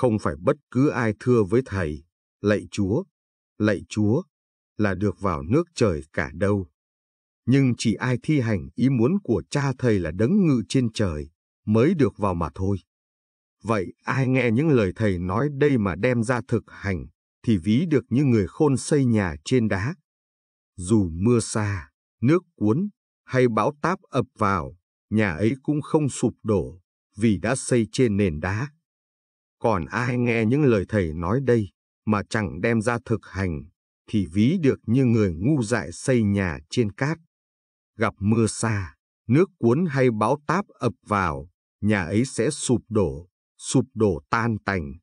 Không phải bất cứ ai thưa với Thầy, lạy Chúa, lạy Chúa là được vào nước trời cả đâu. Nhưng chỉ ai thi hành ý muốn của cha Thầy là đấng ngự trên trời mới được vào mà thôi. Vậy ai nghe những lời Thầy nói đây mà đem ra thực hành thì ví được như người khôn xây nhà trên đá. Dù mưa xa, nước cuốn hay bão táp ập vào, nhà ấy cũng không sụp đổ vì đã xây trên nền đá. Còn ai nghe những lời thầy nói đây mà chẳng đem ra thực hành, thì ví được như người ngu dại xây nhà trên cát. Gặp mưa xa, nước cuốn hay bão táp ập vào, nhà ấy sẽ sụp đổ, sụp đổ tan tành,